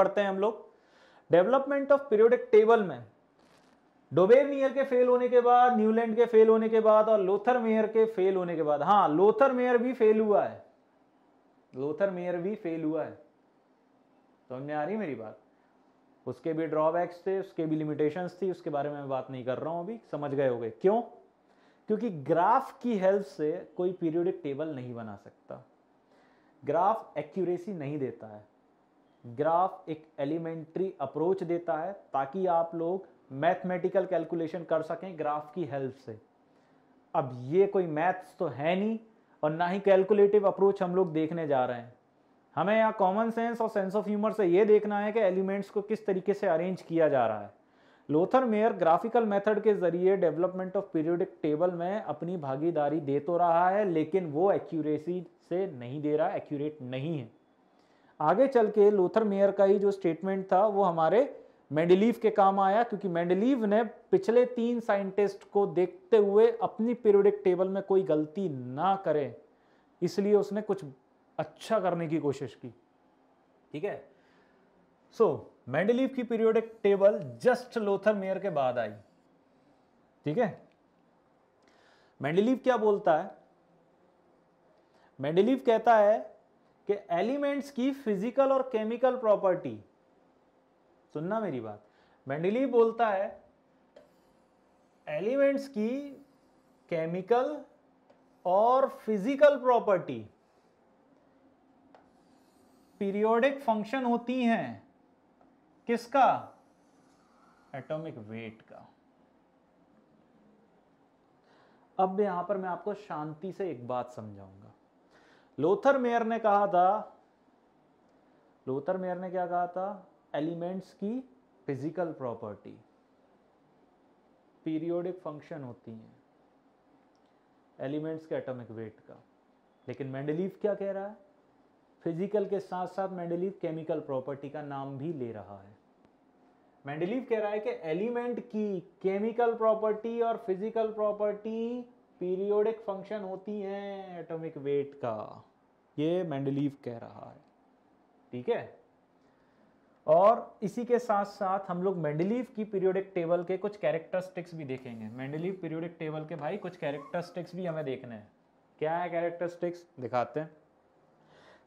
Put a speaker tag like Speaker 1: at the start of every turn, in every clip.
Speaker 1: बढ़ते हैं हम लोग डेवलपमेंट ऑफ पीरियोडिक टेबल में डोबेर मेयर के फेल होने के बाद न्यूलैंड के फेल होने के बाद और लोथर मेयर के फेल होने के बाद हाँ लोथर मेयर भी फेल हुआ है लोथर मेयर भी फेल हुआ है समझ में आ रही मेरी बात उसके भी ड्रॉबैक्स थे उसके भी लिमिटेशंस थी उसके बारे में मैं बात नहीं कर रहा हूँ अभी समझ गए हो गए क्यों क्योंकि ग्राफ की हेल्प से कोई पीरियोडिक टेबल नहीं बना सकता ग्राफ एक्यूरेसी नहीं देता है ग्राफ एक एलिमेंट्री अप्रोच देता है ताकि आप लोग मैथमेटिकल कैलकुलेशन कर सकें ग्राफ की हेल्प से अब ये कोई मैथ्स तो है नहीं और ना ही कैलकुलेटिव अप्रोच हम लोग देखने जा रहे हैं हमें यहाँ कॉमन सेंस और सेंस ऑफ ह्यूमर से ये देखना है कि एलिमेंट्स को किस तरीके से अरेंज किया जा रहा है लोथर मेयर ग्राफिकल मेथड के जरिए डेवलपमेंट ऑफ पीरियोडिक टेबल में अपनी भागीदारी दे तो रहा है लेकिन वो एक्यूरेसी से नहीं दे रहा एक्यूरेट नहीं है आगे चल के लोथर मेयर का ही जो स्टेटमेंट था वो हमारे मेंडलीव के काम आया क्योंकि मेंडलीव ने पिछले तीन साइंटिस्ट को देखते हुए अपनी पीरियडिक टेबल में कोई गलती ना करे इसलिए उसने कुछ अच्छा करने की कोशिश की ठीक है सो so, मेंडलीव की periodic table just Lothar Meyer के बाद आई ठीक है मेंडलीव क्या बोलता है मेंडलीव कहता है कि एलिमेंट्स की फिजिकल और केमिकल प्रॉपर्टी सुनना मेरी बात मेंडली बोलता है एलिमेंट्स की केमिकल और फिजिकल प्रॉपर्टी पीरियोडिक फंक्शन होती हैं किसका एटॉमिक वेट का अब यहां पर मैं आपको शांति से एक बात समझाऊंगा लोथर मेयर ने कहा था लोथर मेयर ने क्या कहा था एलिमेंट्स की फिजिकल प्रॉपर्टी पीरियोडिक फंक्शन होती हैं एलिमेंट्स के एटॉमिक वेट का लेकिन मेंडलीव क्या कह रहा है फिजिकल के साथ साथ मेंडलीव केमिकल प्रॉपर्टी का नाम भी ले रहा है मेंडलीव कह रहा है कि एलिमेंट की केमिकल प्रॉपर्टी और फिजिकल प्रॉपर्टी पीरियोडिक फंक्शन होती हैं एटॉमिक वेट का ये मैंडलीव कह रहा है ठीक है और इसी के साथ साथ हम लोग मैंडलीव की पीरियोडिक टेबल के कुछ कैरेक्टरिस्टिक्स भी देखेंगे मैंडलीव पीरियोडिक टेबल के भाई कुछ कैरेक्टरिस्टिक्स भी हमें देखने हैं क्या है कैरेक्टरिस्टिक्स दिखाते हैं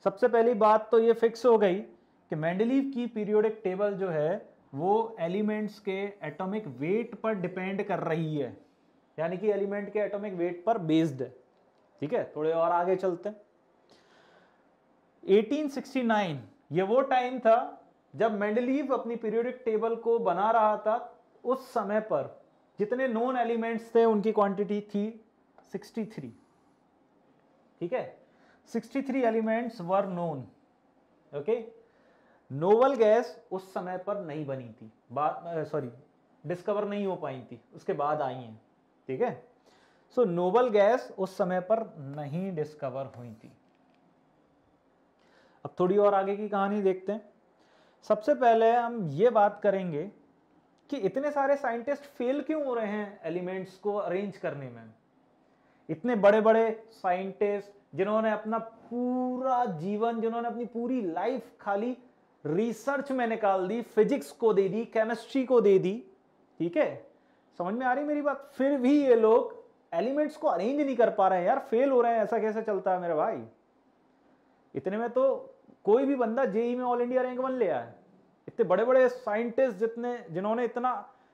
Speaker 1: सबसे पहली बात तो ये फिक्स हो गई कि मैंडलीव की पीरियोडिक टेबल जो है वो एलिमेंट्स के एटॉमिक वेट पर डिपेंड कर रही है यानी कि एलिमेंट के एटॉमिक वेट पर बेस्ड है ठीक है थोड़े और आगे चलते हैं 1869 ये वो टाइम था जब मेंडलीव अपनी पीरियोडिक टेबल को बना रहा था उस समय पर जितने नॉन एलिमेंट्स थे उनकी क्वांटिटी थी 63 ठीक है 63 elements were known okay noble gas उस समय पर नहीं बनी थी सॉरी डिस्कवर नहीं हो पाई थी उसके बाद आई है ठीक है सो नोबल गैस उस समय पर नहीं डिस्कवर हुई थी अब थोड़ी और आगे की कहानी देखते हैं सबसे पहले हम ये बात करेंगे कि इतने सारे साइंटिस्ट फेल क्यों हो रहे हैं एलिमेंट्स को अरेंज करने में इतने बड़े बड़े साइंटिस्ट जिन्होंने अपना पूरा जीवन जिन्होंने अपनी पूरी लाइफ खाली रिसर्च में निकाल दी फिजिक्स को दे दी केमिस्ट्री को दे दी ठीक है समझ में आ रही मेरी बात फिर भी ये लोग एलिमेंट्स को अरेंज नहीं कर पा रहे हैं यार फेल हो रहे हैं ऐसा कैसे चलता है मेरे भाई इतने में तो कोई भी बंदा जेई में ऑल इंडिया रैंक वन ले आया इतने बड़े बड़े साइंटिस्ट जितने जिन्होंने इतना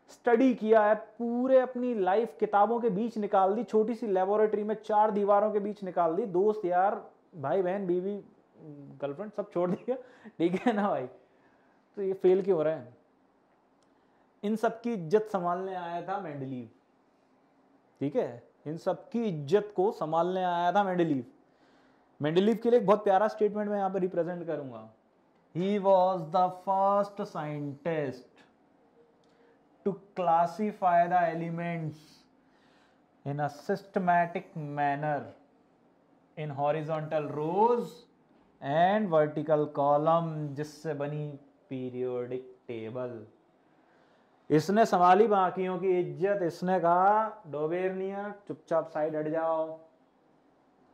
Speaker 1: स्टडी किया है पूरे अपनी लाइफ किताबों के बीच निकाल दी छोटी सी लेबोरेटरी में चार दीवारों के बीच निकाल दी दोस्त यार भाई बहन बीवी गर्लफ्रेंड सब छोड़ दिया ठीक है ना भाई तो ये फेल क्यों हो रहे हैं इन सब की इज्जत संभालने आया था मैंडलीव ठीक है इन सब की इज्जत को संभालने आया था मैंडलीव मेंडलीव के लिए एक बहुत प्यारा स्टेटमेंट मैं यहाँ पर रिप्रेजेंट करूंगा he was the first scientist to classify the elements in a systematic manner in horizontal rows and vertical column जिससे बनी पीरियोडिक टेबल इसने संभाली बाकियों की इज्जत इसने कहा डोबेरनिया चुपचाप साइड हट जाओ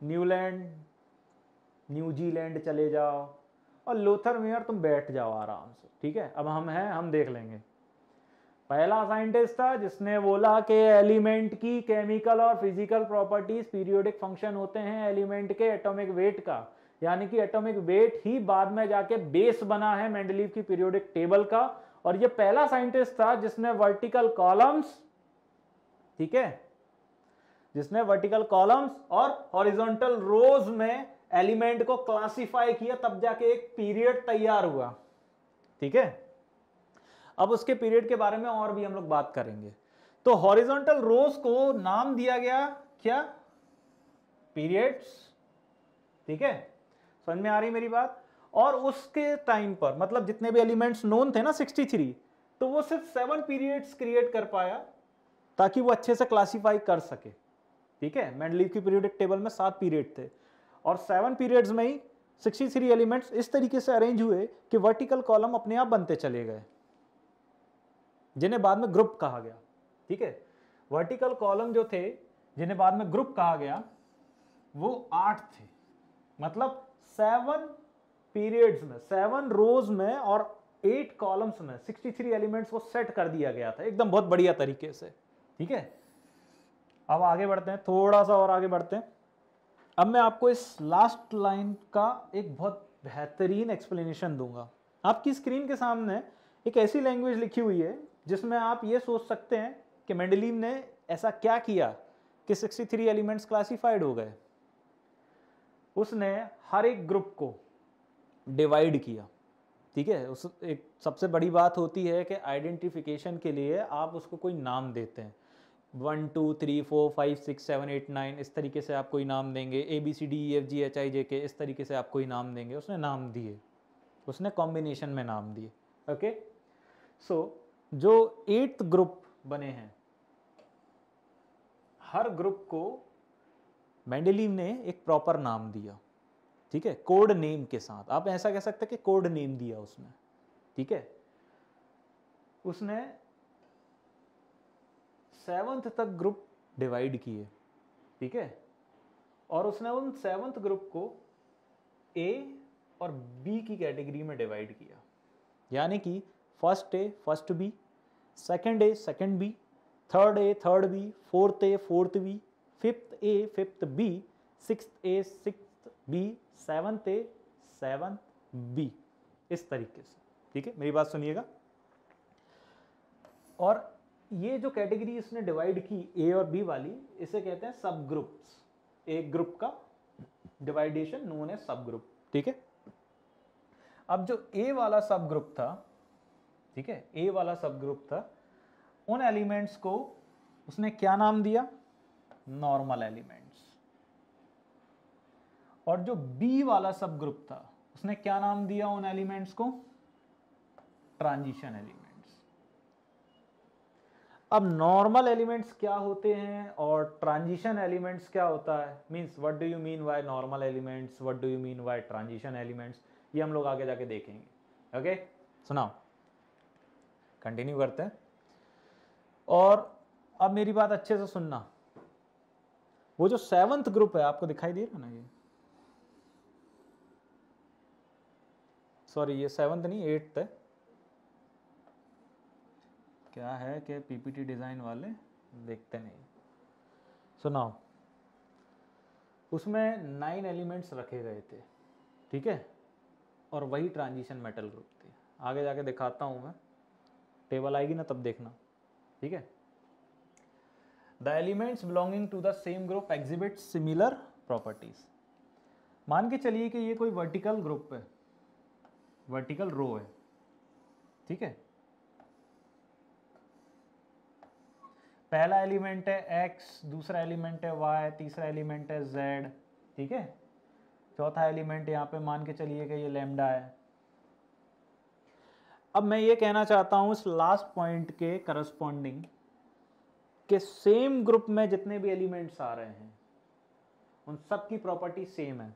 Speaker 1: न्यूलैंड न्यूजीलैंड चले जाओ और लोथर मेयर तुम बैठ जाओ आराम से ठीक है अब हम हैं हम देख लेंगे पहला साइंटिस्ट था जिसने बोला कि एलिमेंट की केमिकल और फिजिकल प्रॉपर्टीज पीरियोडिक फंक्शन होते हैं एलिमेंट के एटॉमिक वेट का यानी कि एटॉमिक वेट ही बाद में जाके बेस बना है मेंडलीव की पीरियोडिक टेबल का और ये पहला साइंटिस्ट था जिसने वर्टिकल कॉलम्स ठीक है जिसने वर्टिकल कॉलम्स और हॉरिजॉन्टल रोज में एलिमेंट को क्लासिफाई किया तब जाके एक पीरियड तैयार हुआ ठीक है अब उसके पीरियड के बारे में और भी हम लोग बात करेंगे तो हॉरिजॉन्टल रोज को नाम दिया गया क्या पीरियड्स ठीक है समझ में आ रही मेरी बात और उसके टाइम पर मतलब जितने भी एलिमेंट्स नोन थे ना 63 तो वो सिर्फ सेवन पीरियड्स क्रिएट कर पाया ताकि वो अच्छे से क्लासिफाई कर सके ठीक है मेंडलीव की पीरियोडिक टेबल में सात पीरियड थे और सेवन पीरियड्स में ही 63 एलिमेंट्स इस तरीके से अरेंज हुए कि वर्टिकल कॉलम अपने आप बनते चले गए जिन्हें बाद में ग्रुप कहा गया ठीक है वर्टिकल कॉलम जो थे जिन्हें बाद में ग्रुप कहा गया वो आठ थे मतलब सेवन पीरियड्स में सेवन रोज में और एट कॉलम्स में 63 एलिमेंट्स को सेट कर दिया गया था एकदम बहुत बढ़िया तरीके से ठीक है अब आगे बढ़ते हैं थोड़ा सा और आगे बढ़ते हैं अब मैं आपको इस लास्ट लाइन का एक बहुत बेहतरीन एक्सप्लेनेशन दूंगा आपकी स्क्रीन के सामने एक ऐसी लैंग्वेज लिखी हुई है जिसमें आप ये सोच सकते हैं कि मेंडलीव ने ऐसा क्या किया कि 63 एलिमेंट्स क्लासिफाइड हो गए उसने हर एक ग्रुप को डिवाइड किया ठीक है उस एक सबसे बड़ी बात होती है कि आइडेंटिफिकेशन के लिए आप उसको कोई नाम देते हैं one two three four five six seven eight nine इस तरीके से आपको इनाम देंगे A B C D E F G H I J K इस तरीके से आपको इनाम देंगे उसने नाम दिए उसने कॉम्बिनेशन में नाम दिए ओके सो जो एट्थ ग्रुप बने हैं हर ग्रुप को मैंडेलीव ने एक प्रॉपर नाम दिया ठीक है कोड नेम के साथ आप ऐसा कह सकते हैं कि कोड नेम दिया उसने ठीक है उसने सेवन्थ तक ग्रुप डिवाइड किए ठीक है और उसने उन सेवन्थ ग्रुप को ए और बी की कैटेगरी में डिवाइड किया यानी कि first A first B second A second B third A third B fourth A fourth B fifth A fifth B six A six B seventh A seventh B इस तरीके से ठीक है मेरी बात सुनिएगा और ये जो कैटेगरी इसने डिवाइड की ए और बी वाली इसे कहते हैं सब ग्रुप्स एक ग्रुप का डिवाइडेशन नोन है सब ग्रुप ठीक है अब जो ए वाला सब ग्रुप था ठीक है ए वाला सब ग्रुप था उन एलिमेंट्स को उसने क्या नाम दिया नॉर्मल एलिमेंट्स और जो बी वाला सब ग्रुप था उसने क्या नाम दिया उन एलिमेंट्स को ट्रांजिशन एलिमेंट अब नॉर्मल एलिमेंट्स क्या होते हैं और ट्रांजिशन एलिमेंट्स क्या होता है means what do you mean by normal elements what do you mean by transition elements ये हम लोग आगे जाके देखेंगे ओके सुनाओ कंटिन्यू करते हैं और अब मेरी बात अच्छे से सुनना वो जो सेवंथ ग्रुप है आपको दिखाई दे रहा ना ये सॉरी ये सेवंथ नहीं एट्थ है क्या है कि पीपीटी डिज़ाइन वाले देखते नहीं सो so नाउ उसमें नाइन एलिमेंट्स रखे गए थे ठीक है और वही ट्रांजिशन मेटल ग्रुप थी आगे जाके दिखाता हूँ मैं टेबल आएगी ना तब देखना ठीक है the elements belonging to the same group exhibit similar properties मान के चलिए कि ये कोई वर्टिकल ग्रुप है वर्टिकल रो है ठीक है पहला एलिमेंट है एक्स दूसरा एलिमेंट है वाई तीसरा एलिमेंट है जेड ठीक है चौथा एलिमेंट यहाँ पे मान के चलिए कि ये लेमडा है अब मैं ये कहना चाहता हूँ इस लास्ट पॉइंट के करस्पॉन्डिंग के सेम ग्रुप में जितने भी एलिमेंट्स आ रहे हैं उन सब की प्रॉपर्टी सेम है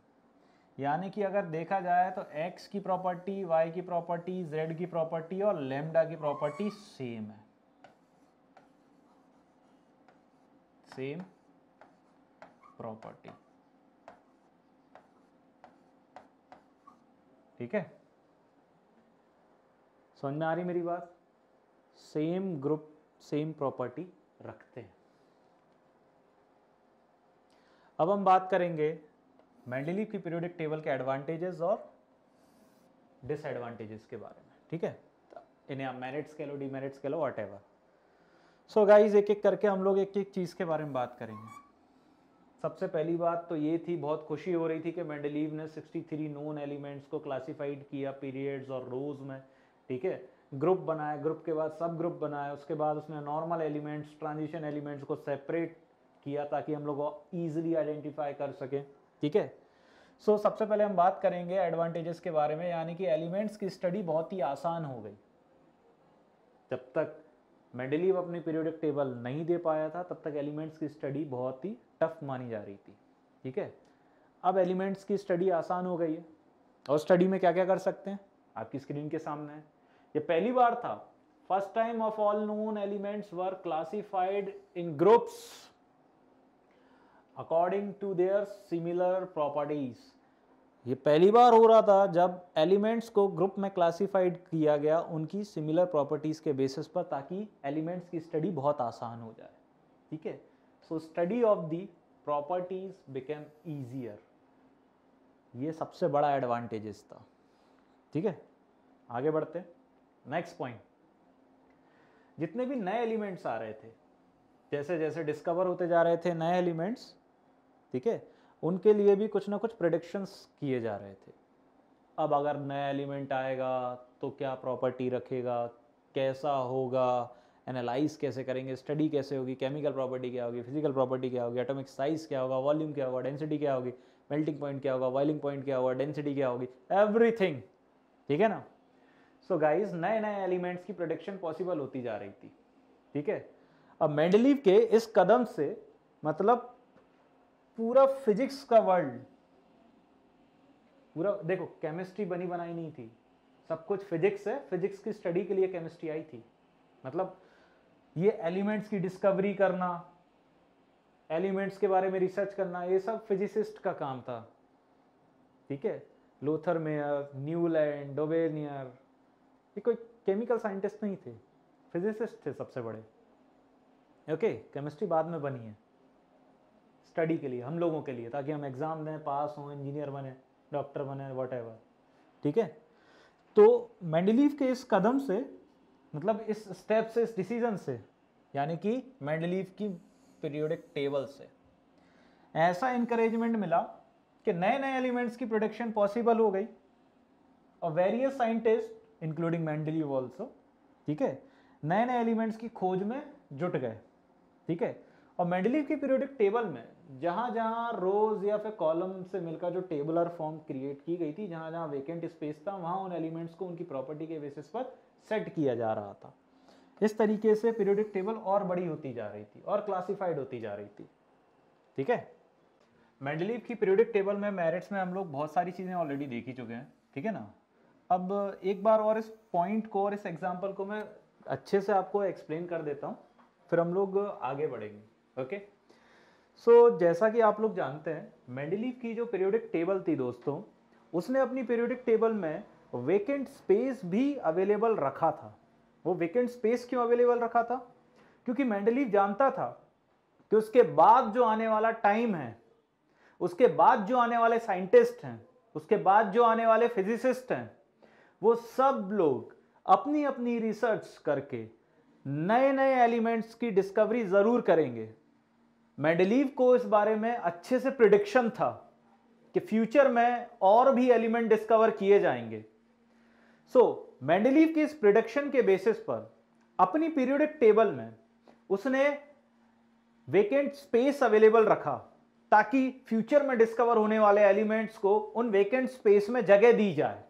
Speaker 1: यानी कि अगर देखा जाए तो x की प्रॉपर्टी y की प्रॉपर्टी z की प्रॉपर्टी और लेमडा की प्रॉपर्टी सेम है same प्रॉपर्टी ठीक है समझ में आ रही मेरी बात सेम ग्रुप सेम प्रॉपर्टी रखते हैं अब हम बात करेंगे मेंडलीव की पीरियोडिक टेबल के एडवांटेजेस और डिसएडवांटेजेस के बारे में ठीक है तो इन्हें आप मेरिट्स कह लो डिमेरिट्स कह लो whatever so so guys एक एक करके हम लोग एक एक चीज़ के बारे में बात करेंगे सबसे पहली बात तो ये थी बहुत खुशी हो रही थी कि मैंडलीव ने 63 थ्री नोन एलिमेंट्स को क्लासिफाइड किया पीरियड्स और रोज में ठीक है ग्रुप बनाया ग्रुप के बाद सब ग्रुप बनाया उसके बाद उसने नॉर्मल एलिमेंट्स ट्रांजिशन एलिमेंट्स को सेपरेट किया ताकि हम लोग ईजिली आइडेंटिफाई कर सकें ठीक है सो so, सबसे पहले हम बात करेंगे एडवांटेजेस के बारे में यानी कि एलिमेंट्स की स्टडी बहुत ही आसान हो गई जब तक मेंडलीव अपनी पीरियोडिक टेबल नहीं दे पाया था तब तक एलिमेंट्स की स्टडी बहुत ही टफ मानी जा रही थी ठीक है अब एलिमेंट्स की स्टडी आसान हो गई है और स्टडी में क्या क्या कर सकते हैं आपकी स्क्रीन के सामने है ये पहली बार था first time of all known elements were classified in groups according to their similar properties ये पहली बार हो रहा था जब एलिमेंट्स को ग्रुप में क्लासिफाइड किया गया उनकी सिमिलर प्रॉपर्टीज़ के बेसिस पर ताकि एलिमेंट्स की स्टडी बहुत आसान हो जाए ठीक है so study of the properties became easier ये सबसे बड़ा एडवांटेजेस था ठीक है आगे बढ़ते नेक्स्ट पॉइंट जितने भी नए एलिमेंट्स आ रहे थे जैसे जैसे डिस्कवर होते जा रहे थे नए एलिमेंट्स ठीक है उनके लिए भी कुछ ना कुछ प्रडिक्शंस किए जा रहे थे अब अगर नया एलिमेंट आएगा तो क्या प्रॉपर्टी रखेगा कैसा होगा एनालाइज कैसे करेंगे स्टडी कैसे होगी केमिकल प्रॉपर्टी क्या होगी फिजिकल प्रॉपर्टी क्या होगी एटॉमिक साइज क्या होगा वॉल्यूम क्या होगा डेंसिटी क्या होगी मेल्टिंग पॉइंट क्या होगा वॉइलिंग पॉइंट क्या होगा डेंसिटी क्या होगी एवरीथिंग ठीक है ना सो गाइज नए नए एलिमेंट्स की प्रोडिक्शन पॉसिबल होती जा रही थी ठीक है अब मेंडलीव के इस कदम से मतलब पूरा फिजिक्स का वर्ल्ड पूरा देखो केमिस्ट्री बनी बनाई नहीं थी सब कुछ फिजिक्स है फिजिक्स की स्टडी के लिए केमिस्ट्री आई थी मतलब ये एलिमेंट्स की डिस्कवरी करना एलिमेंट्स के बारे में रिसर्च करना ये सब फिजिसिस्ट का काम था ठीक है लोथर मेयर न्यूलैंड डोबेनियर ये कोई केमिकल साइंटिस्ट नहीं थे फिजिसिस्ट थे सबसे बड़े ओके केमिस्ट्री बाद में बनी है स्टडी के लिए हम लोगों के लिए ताकि हम एग्ज़ाम दें पास हों इंजीनियर बने डॉक्टर बने वट ठीक है तो मैंडलीव के इस कदम से मतलब इस स्टेप से इस डिसीजन से यानी कि मैंडलीव की पीरियोडिक टेबल से ऐसा इंकरेजमेंट मिला कि नए नए एलिमेंट्स की प्रोडक्शन पॉसिबल हो गई और various scientist including Mendeleev also ठीक है नए नए एलिमेंट्स की खोज में जुट गए ठीक है और मैंडलीव की पीरियोडिक टेबल में जहां जहां रोज या फिर कॉलम से मिलकर जो टेबल और फॉर्म क्रिएट की गई थी जहां जहां वेकेंट स्पेस था वहां उन एलिमेंट्स को उनकी प्रॉपर्टी के बेसिस पर सेट किया जा रहा था इस तरीके से पीरियोडिक टेबल और बड़ी होती जा रही थी और क्लासिफाइड होती जा रही थी ठीक है मेंडलीव की पीरियोडिक टेबल में मेरिट्स में हम लोग बहुत सारी चीज़ें ऑलरेडी देख ही चुके हैं ठीक है ना अब एक बार और इस पॉइंट को और इस एग्जाम्पल को मैं अच्छे से आपको एक्सप्लेन कर देता हूँ फिर हम लोग आगे बढ़ेंगे ओके okay? सो so, जैसा कि आप लोग जानते हैं मेंडलीव की जो पीरियोडिक टेबल थी दोस्तों उसने अपनी पीरियोडिक टेबल में वेकेंट स्पेस भी अवेलेबल रखा था वो वेकेंट स्पेस क्यों अवेलेबल रखा था क्योंकि मेंडलीव जानता था कि उसके बाद जो आने वाला टाइम है उसके बाद जो आने वाले साइंटिस्ट हैं उसके बाद जो आने वाले फिजिसिस्ट हैं वो सब लोग अपनी अपनी रिसर्च करके नए नए एलिमेंट्स की डिस्कवरी ज़रूर करेंगे मेंडलीव को इस बारे में अच्छे से प्रिडिक्शन था कि फ्यूचर में और भी एलिमेंट डिस्कवर किए जाएंगे सो so, मेंडलीव के इस प्रिडिक्शन के बेसिस पर अपनी पीरियोडिक टेबल में उसने वेकेंट स्पेस अवेलेबल रखा ताकि फ्यूचर में डिस्कवर होने वाले एलिमेंट्स को उन वेकेंट स्पेस में जगह दी जाए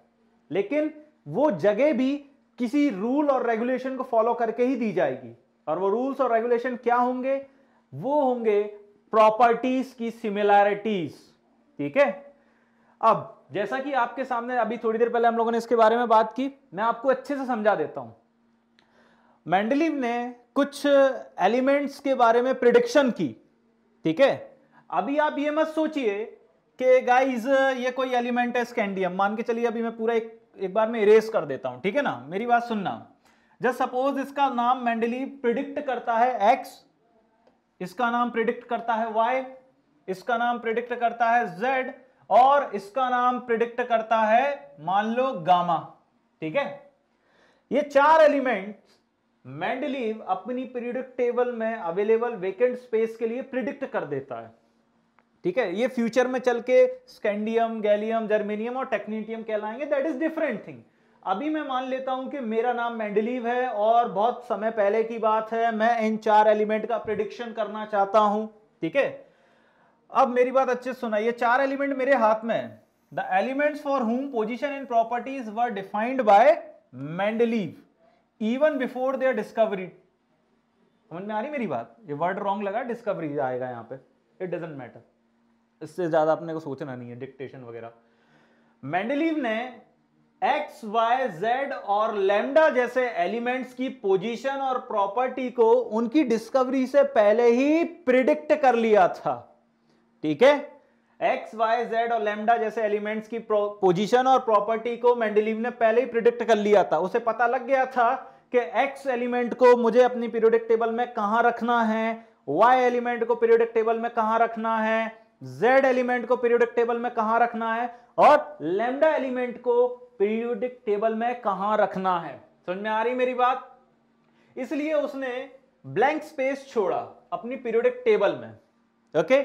Speaker 1: लेकिन वो जगह भी किसी रूल और रेगुलेशन को फॉलो करके ही दी जाएगी और वो रूल्स और रेगुलेशन क्या होंगे वो होंगे प्रॉपर्टीज की सिमिलैरिटीज ठीक है अब जैसा कि आपके सामने अभी थोड़ी देर पहले हम लोगों ने इसके बारे में बात की मैं आपको अच्छे से समझा देता हूं मैंडलीव ने कुछ एलिमेंट्स के बारे में प्रिडिक्शन की ठीक है अभी आप ये मत सोचिए कि गाइस ये कोई एलिमेंट है स्कैंडियम मान के चलिए अभी मैं पूरा एक एक बार में इरेज कर देता हूं ठीक है ना मेरी बात सुनना जस्ट सपोज इसका नाम मैंडली प्रिडिक्ट करता है एक्स इसका नाम प्रिडिक्ट करता है वाई इसका नाम प्रिडिक्ट करता है जेड और इसका नाम प्रिडिक्ट करता है मान लो गामा ठीक है ये चार एलिमेंट मैंडलीव अपनी पीरियडिक टेबल में अवेलेबल वेकेंट स्पेस के लिए प्रिडिक्ट कर देता है ठीक है ये फ्यूचर में चल के स्कैंडियम गैलियम जर्मेनियम और टेक्नीटियम कहलाएंगे दैट इज डिफरेंट थिंग अभी मैं मान लेता हूं कि मेरा नाम मेंडलीव है और बहुत समय पहले की बात है मैं इन चार एलिमेंट का प्रिडिक्शन करना चाहता हूं ठीक है अब मेरी बात अच्छे से सुनाइए चार एलिमेंट मेरे हाथ में the element for whom position and properties were defined by Mendeleev even before their discovery समझ में आ रही मेरी बात ये वर्ड रॉन्ग लगा डिस्कवरी आएगा यहां पे इट डजेंट मैटर इससे ज़्यादा अपने को सोचना नहीं है डिक्टेशन वगैरह मेंडलीव ने एक्स वाई जेड और लेमडा जैसे एलिमेंट्स की पोजीशन और प्रॉपर्टी को उनकी डिस्कवरी से पहले ही प्रिडिक्ट कर लिया था ठीक है एक्स वाई जेड और लेमडा जैसे एलिमेंट्स की पोजीशन और प्रॉपर्टी को मेंडलीव ने पहले ही प्रिडिक्ट कर लिया था उसे पता लग गया था कि एक्स एलिमेंट को मुझे अपनी पीरियोडिक टेबल में कहां रखना है वाई एलिमेंट को पीरियोडिक टेबल में कहां रखना है जेड एलिमेंट को पीरियोडिक टेबल में कहां रखना है और लेमडा एलिमेंट को पीरियोडिक टेबल में कहां रखना है समझ में आ रही मेरी बात इसलिए उसने ब्लैंक स्पेस छोड़ा अपनी पीरियोडिक टेबल में ओके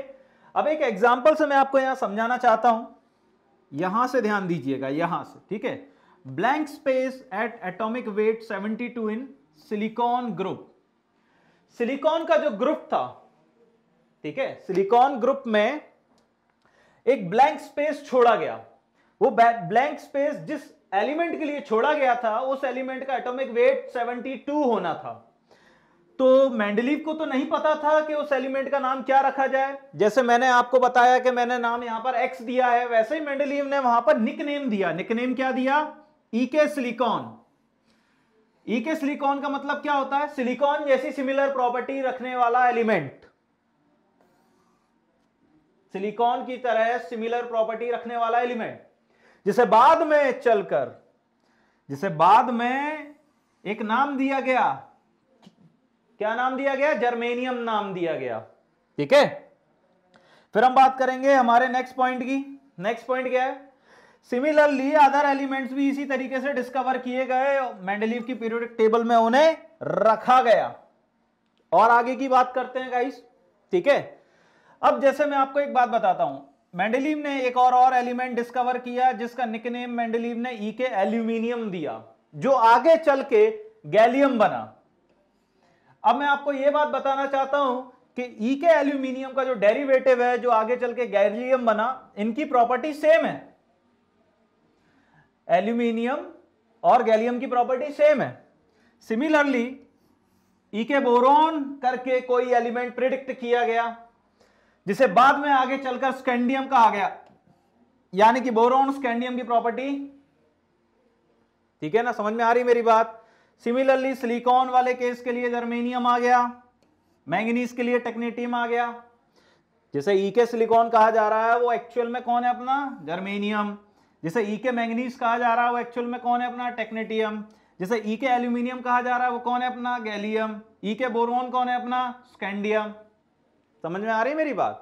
Speaker 1: अब एक एग्जाम्पल से मैं आपको यहां समझाना चाहता हूं यहां से ध्यान दीजिएगा यहां से ठीक है blank space at atomic weight 72 in silicon group silicon का जो ग्रुप था ठीक है सिलिकॉन ग्रुप में एक ब्लैंक स्पेस छोड़ा गया वो ब्लैंक स्पेस जिस एलिमेंट के लिए छोड़ा गया था उस एलिमेंट का एटॉमिक वेट 72 होना था तो मैंडलीव को तो नहीं पता था कि उस एलिमेंट का नाम क्या रखा जाए जैसे मैंने आपको बताया कि मैंने नाम यहां पर एक्स दिया है वैसे ही मैंडलीव ने वहां पर निकनेम दिया निकनेम क्या दिया ईके सिलिकॉन ईके सिलिकॉन का मतलब क्या होता है सिलिकॉन जैसी सिमिलर प्रॉपर्टी रखने वाला एलिमेंट सिलिकॉन की तरह सिमिलर प्रॉपर्टी रखने वाला एलिमेंट जिसे बाद में चलकर जिसे बाद में एक नाम दिया गया क्या नाम दिया गया जर्मेनियम नाम दिया गया ठीक है फिर हम बात करेंगे हमारे नेक्स्ट पॉइंट की नेक्स्ट पॉइंट क्या है सिमिलरली अदर एलिमेंट्स भी इसी तरीके से डिस्कवर किए गए मेंडलीव की पीरियोडिक टेबल में उन्हें रखा गया और आगे की बात करते हैं गाइस ठीक है अब जैसे मैं आपको एक बात बताता हूं मेंडलीव ने एक और और एलिमेंट डिस्कवर किया जिसका निकनेम मेंडलीव ने ई e के एल्यूमिनियम दिया जो आगे चल के गैलियम बना अब मैं आपको यह बात बताना चाहता हूं कि ई e के एल्यूमिनियम का जो डेरिवेटिव है जो आगे चल के गैलियम बना इनकी प्रॉपर्टी सेम है एल्यूमिनियम और गैलियम की प्रॉपर्टी सेम है सिमिलरली ई के बोरोन करके कोई एलिमेंट प्रिडिक्ट किया गया जिसे बाद में आगे चलकर स्कैंडियम कहा गया यानी कि बोरोन स्कैंडियम की प्रॉपर्टी ठीक है ना समझ में आ रही मेरी बात सिमिलरली सिलिकॉन वाले केस के लिए जर्मेनियम आ गया मैंगनीज के लिए टेक्नेटियम आ गया जैसे ई के सिलिकॉन कहा जा रहा है वो एक्चुअल में कौन है अपना जर्मेनियम जैसे ई के मैंगनीज कहा जा रहा है वो एक्चुअल में कौन है अपना टेक्नेटियम जैसे ई के एल्यूमिनियम कहा जा रहा है वो कौन है अपना गैलियम ई के बोरोन कौन है अपना स्कैंडियम समझ में आ रही मेरी बात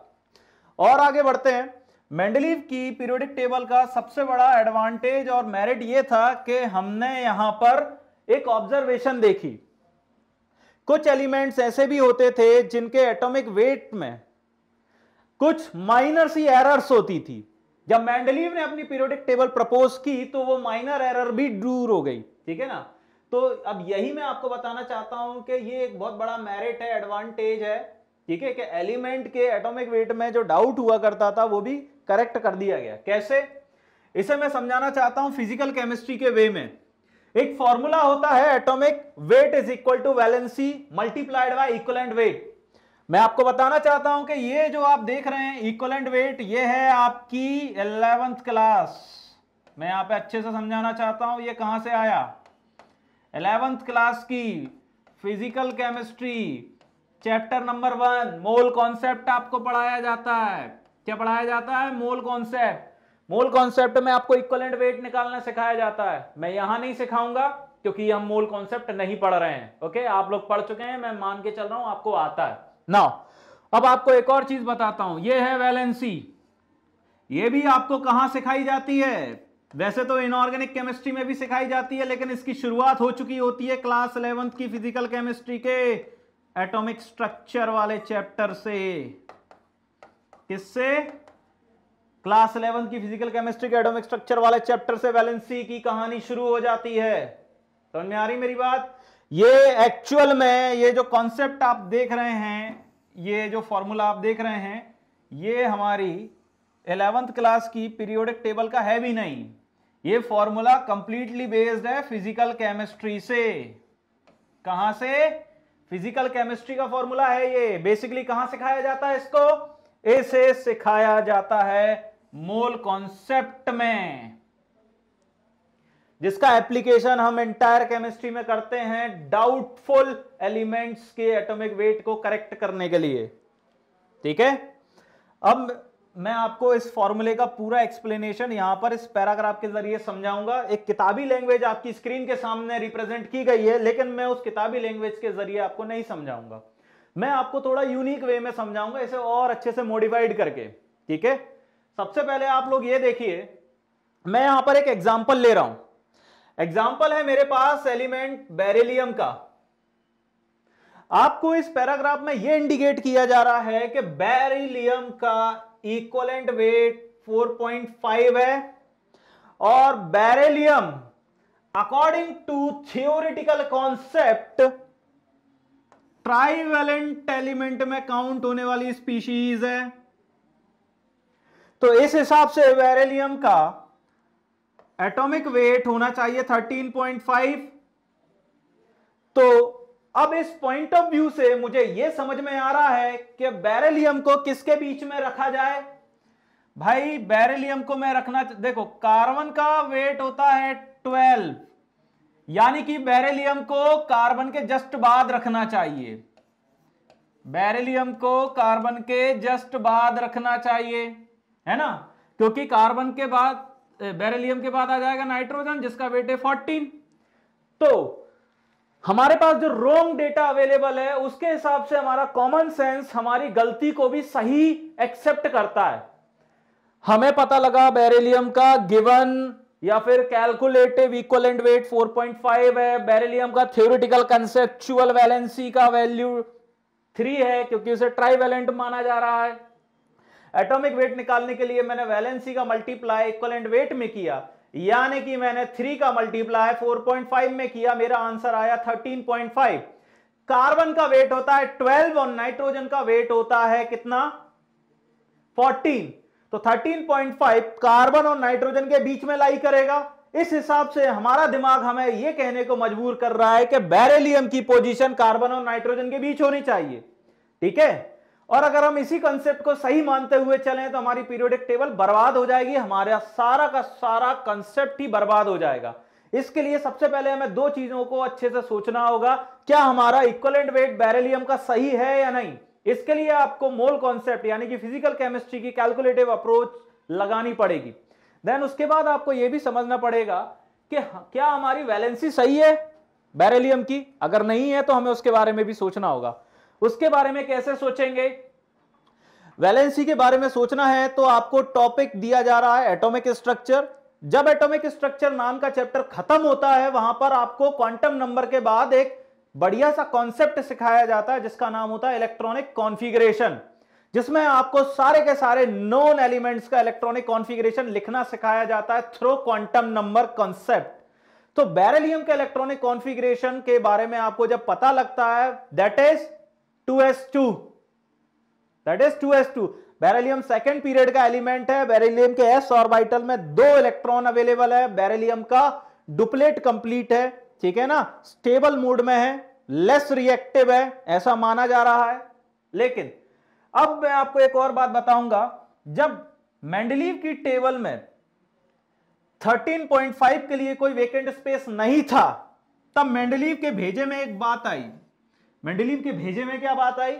Speaker 1: और आगे बढ़ते हैं मेंडलीव की पीरियोडिक टेबल का सबसे बड़ा एडवांटेज और मेरिट यह था कि हमने यहां पर एक ऑब्जर्वेशन देखी कुछ एलिमेंट्स ऐसे भी होते थे जिनके एटॉमिक वेट में कुछ माइनर सी एरर्स होती थी जब मैंडलीव ने अपनी पीरियोडिक टेबल प्रपोज की तो वो माइनर एरर भी दूर हो गई ठीक है ना तो अब यही मैं आपको बताना चाहता हूं कि ये एक बहुत बड़ा मेरिट है एडवांटेज है ठीक है कि एलिमेंट के एटॉमिक वेट में जो डाउट हुआ करता था वो भी करेक्ट कर दिया गया कैसे इसे मैं समझाना चाहता हूं फिजिकल केमिस्ट्री के वे में एक फॉर्मूला होता है atomic weight is equal to valency multiplied by equal weight मैं आपको बताना चाहता हूं कि ये जो आप देख रहे हैं इक्वल वेट ये है आपकी एलेवेंथ क्लास मैं यहां पे अच्छे से समझाना चाहता हूं ये कहां से आया एलेवेंथ क्लास की physical chemistry chapter number one mole concept आपको पढ़ाया जाता है क्या पढ़ाया जाता है मोल कॉन्सेप्ट मोल कॉन्सेप्ट में आपको इक्वलेंट वेट निकालना सिखाया जाता है मैं यहां नहीं सिखाऊंगा क्योंकि हम मोल कॉन्सेप्ट नहीं पढ़ रहे हैं ओके आप लोग पढ़ चुके हैं मैं मान के चल रहा हूं आपको आता है ना अब आपको एक और चीज बताता हूं यह है वैलेंसी ये भी आपको कहां सिखाई जाती है वैसे तो इनऑर्गेनिक केमिस्ट्री में भी सिखाई जाती है लेकिन इसकी शुरुआत हो चुकी होती है क्लास इलेवंथ की फिजिकल केमिस्ट्री के एटॉमिक स्ट्रक्चर वाले चैप्टर से किससे क्लास इलेवन की फिजिकल केमिस्ट्री के एटॉमिक स्ट्रक्चर वाले चैप्टर से वैलेंसी की कहानी शुरू हो जाती है समझ तो में आ रही मेरी बात ये एक्चुअल में ये जो कॉन्सेप्ट आप देख रहे हैं ये जो फॉर्मूला आप देख रहे हैं ये हमारी एलेवंथ क्लास की पीरियोडिक टेबल का है भी नहीं ये फॉर्मूला कंप्लीटली बेस्ड है फिजिकल केमिस्ट्री से कहां से फिजिकल केमिस्ट्री का फॉर्मूला है ये बेसिकली कहां सिखाया जाता है इसको इसे सिखाया जाता है मोल कॉन्सेप्ट में जिसका एप्लीकेशन हम एंटायर केमिस्ट्री में करते हैं डाउटफुल एलिमेंट्स के एटॉमिक वेट को करेक्ट करने के लिए ठीक है अब मैं आपको इस फॉर्मूले का पूरा एक्सप्लेनेशन यहां पर इस पैराग्राफ के जरिए समझाऊंगा एक किताबी लैंग्वेज आपकी स्क्रीन के सामने रिप्रेजेंट की गई है लेकिन मैं उस किताबी लैंग्वेज के जरिए आपको नहीं समझाऊंगा मैं आपको थोड़ा यूनिक वे में समझाऊंगा इसे और अच्छे से मॉडिफाइड करके ठीक है सबसे पहले आप लोग ये देखिए मैं यहां पर एक एग्जाम्पल ले रहा हूं एग्जाम्पल है मेरे पास एलिमेंट बेरिलियम का आपको इस पैराग्राफ में यह इंडिकेट किया जा रहा है कि बेरिलियम का इक्वलेंट वेट 4.5 है और beryllium according to theoretical concept trivalent element में काउंट होने वाली स्पीशीज है तो इस हिसाब से बैरेलियम का एटॉमिक वेट होना चाहिए 13.5 तो अब इस पॉइंट ऑफ व्यू से मुझे यह समझ में आ रहा है कि बैरेलियम को किसके बीच में रखा जाए भाई बैरेलियम को मैं रखना देखो कार्बन का वेट होता है ट्वेल्व यानी कि बैरेलियम को कार्बन के जस्ट बाद रखना चाहिए बैरेलियम को कार्बन के जस्ट बाद रखना चाहिए है ना क्योंकि कार्बन के बाद बैरेलियम eh, के बाद आ जाएगा नाइट्रोजन जिसका वेट है फोर्टीन तो हमारे पास जो रोंग डेटा अवेलेबल है उसके हिसाब से हमारा कॉमन सेंस हमारी गलती को भी सही एक्सेप्ट करता है हमें पता लगा बेरिलियम का गिवन या फिर कैलकुलेटिव इक्वल एंड वेट 4.5 है बेरिलियम का थ्योरिटिकल कंसेप्चुअल वैलेंसी का वैल्यू 3 है क्योंकि उसे वैलेंट माना जा रहा है एटॉमिक वेट निकालने के लिए मैंने वैलेंसी का मल्टीप्लाई इक्वल एंड वेट में किया यानी कि मैंने थ्री का मल्टीप्लाई फोर पॉइंट फाइव में किया मेरा आंसर आया थर्टीन पॉइंट फाइव कार्बन का वेट होता है ट्वेल्व और नाइट्रोजन का वेट होता है कितना फोर्टीन तो थर्टीन पॉइंट फाइव कार्बन और नाइट्रोजन के बीच में लाई करेगा इस हिसाब से हमारा दिमाग हमें यह कहने को मजबूर कर रहा है कि बैरेलियम की पोजीशन कार्बन और नाइट्रोजन के बीच होनी चाहिए ठीक है और अगर हम इसी कंसेप्ट को सही मानते हुए चलें तो हमारी पीरियोडिक टेबल बर्बाद हो जाएगी हमारा सारा का सारा कंसेप्ट ही बर्बाद हो जाएगा इसके लिए सबसे पहले हमें दो चीजों को अच्छे से सोचना होगा क्या हमारा इक्वलेंट वेट बैरेलियम का सही है या नहीं इसके लिए आपको मोल कॉन्सेप्ट यानी कि फिजिकल केमिस्ट्री की कैलकुलेटिव अप्रोच लगानी पड़ेगी देन उसके बाद आपको यह भी समझना पड़ेगा कि क्या हमारी वैलेंसी सही है बैरेलियम की अगर नहीं है तो हमें उसके बारे में भी सोचना होगा उसके बारे में कैसे सोचेंगे वैलेंसी के बारे में सोचना है तो आपको टॉपिक दिया जा रहा है एटॉमिक स्ट्रक्चर जब एटॉमिक स्ट्रक्चर नाम का चैप्टर खत्म होता है वहां पर आपको क्वांटम नंबर के बाद एक बढ़िया सा कॉन्सेप्ट सिखाया जाता है जिसका नाम होता है इलेक्ट्रॉनिक कॉन्फिगरेशन जिसमें आपको सारे के सारे नॉन एलिमेंट्स का इलेक्ट्रॉनिक कॉन्फिगरेशन लिखना सिखाया जाता है थ्रो क्वांटम नंबर कॉन्सेप्ट तो बैरेलियम के इलेक्ट्रॉनिक कॉन्फिगरेशन के बारे में आपको जब पता लगता है that is 2s2 that is 2s2 beryllium second period का एलिमेंट है बेरिलियम के s ऑर्बिटल में दो इलेक्ट्रॉन अवेलेबल है बेरिलियम का डुप्लेट कंप्लीट है ठीक है ना स्टेबल मूड में है लेस रिएक्टिव है ऐसा माना जा रहा है लेकिन अब मैं आपको एक और बात बताऊंगा जब मेंडलीव की टेबल में 13.5 के लिए कोई वेकेंट स्पेस नहीं था तब मेंडलीव के भेजे में एक बात आई मेंडलीव के भेजे में क्या बात आई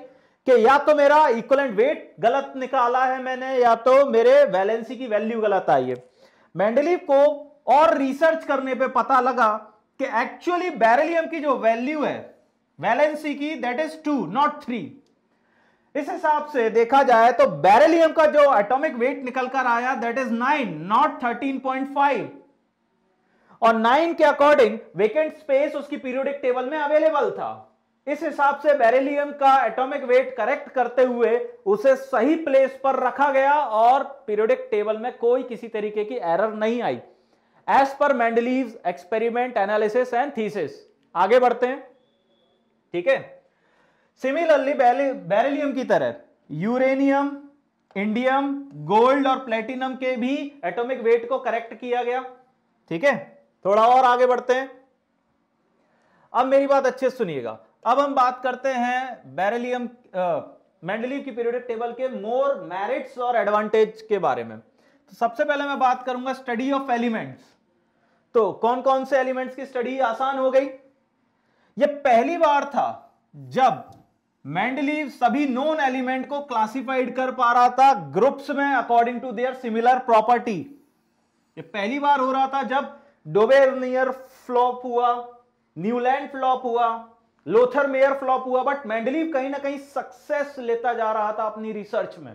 Speaker 1: कि या तो मेरा इक्वलेंट वेट गलत निकाला है मैंने या तो मेरे वैलेंसी की वैल्यू गलत आई है मेंडलीव को और रिसर्च करने पे पता लगा कि एक्चुअली बैरेलियम की जो वैल्यू है वैलेंसी की that is two not three इस हिसाब से देखा जाए तो बैरेलियम का जो एटॉमिक वेट निकल कर आया that is nine not thirteen point five और नाइन के अकॉर्डिंग वेकेंट स्पेस उसकी पीरियोडिक टेबल में अवेलेबल था इस हिसाब से बेरिलियम का एटॉमिक वेट करेक्ट करते हुए उसे सही प्लेस पर रखा गया और पीरियोडिक टेबल में कोई किसी तरीके की एरर नहीं आई as per Mendeleev experiment analysis and thesis आगे बढ़ते हैं ठीक है सिमिलरली बेरिलियम की तरह यूरेनियम इंडियम गोल्ड और प्लेटिनम के भी एटॉमिक वेट को करेक्ट किया गया ठीक है थोड़ा और आगे बढ़ते हैं अब मेरी बात अच्छे से सुनिएगा अब हम बात करते हैं बैरेलियम मेंडलीव की पीरियोडिक टेबल के मोर मेरिट्स और एडवांटेज के बारे में तो सबसे पहले मैं बात करूंगा स्टडी ऑफ एलिमेंट्स तो कौन कौन से एलिमेंट्स की स्टडी आसान हो गई यह पहली बार था जब मेंडलीव सभी नॉन एलिमेंट को क्लासिफाइड कर पा रहा था ग्रुप्स में according to their similar property ये पहली बार हो रहा था जब डोबेर फ्लॉप हुआ न्यूलैंड फ्लॉप हुआ लोथर मेयर फ्लॉप हुआ बट मैंडलीव कहीं ना कहीं सक्सेस लेता जा रहा था अपनी रिसर्च में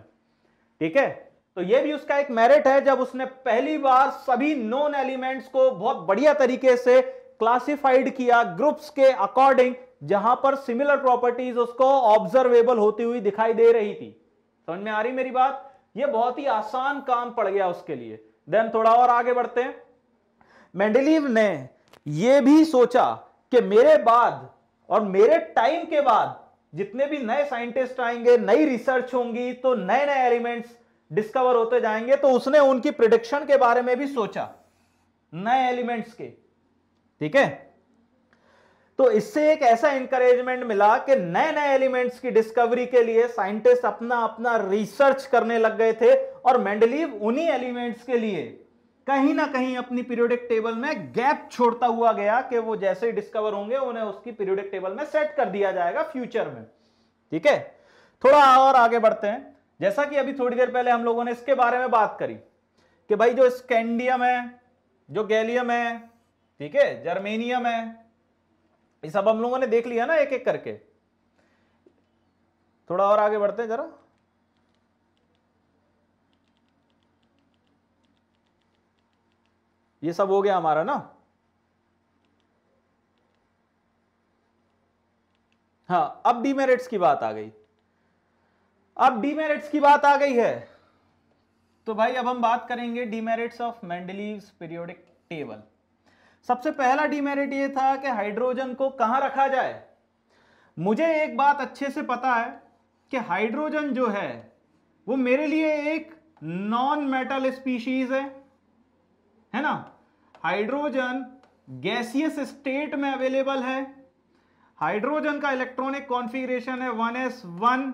Speaker 1: ठीक है तो ये भी उसका एक मेरिट है जब उसने पहली बार सभी नॉन एलिमेंट्स को बहुत बढ़िया तरीके से क्लासिफाइड किया ग्रुप्स के अकॉर्डिंग जहां पर सिमिलर प्रॉपर्टीज उसको ऑब्जर्वेबल होती हुई दिखाई दे रही थी समझ में आ रही मेरी बात ये बहुत ही आसान काम पड़ गया उसके लिए देन थोड़ा और आगे बढ़ते हैं मेंडलीव ने यह भी सोचा कि मेरे बाद और मेरे टाइम के बाद जितने भी नए साइंटिस्ट आएंगे नई रिसर्च होंगी तो नए नए एलिमेंट्स डिस्कवर होते जाएंगे तो उसने उनकी प्रिडिक्शन के बारे में भी सोचा नए एलिमेंट्स के ठीक है तो इससे एक ऐसा इंकरेजमेंट मिला कि नए नए एलिमेंट्स की डिस्कवरी के लिए साइंटिस्ट अपना अपना रिसर्च करने लग गए थे और मेंडलीव उन्हीं एलिमेंट्स के लिए कहीं ना कहीं अपनी पीरियोडिक टेबल में गैप छोड़ता हुआ गया कि वो जैसे डिस्कवर होंगे उन्हें उसकी पीरियोडिक टेबल में सेट कर दिया जाएगा फ्यूचर में ठीक है थोड़ा और आगे बढ़ते हैं जैसा कि अभी थोड़ी देर पहले हम लोगों ने इसके बारे में बात करी कि भाई जो स्कैंडियम है जो गैलियम है ठीक है जर्मेनियम है ये सब हम लोगों ने देख लिया ना एक एक करके थोड़ा और आगे बढ़ते हैं जरा ये सब हो गया हमारा ना हाँ अब डीमेरिट्स की बात आ गई अब डीमेरिट्स की बात आ गई है तो भाई अब हम बात करेंगे demerits of Mendeleev periodic table सबसे पहला डीमेरिट ये था कि हाइड्रोजन को कहां रखा जाए मुझे एक बात अच्छे से पता है कि हाइड्रोजन जो है वो मेरे लिए एक नॉन मेटल स्पीशीज है है ना हाइड्रोजन गैसियस स्टेट में अवेलेबल है हाइड्रोजन का इलेक्ट्रॉनिक कॉन्फ़िगरेशन है 1s1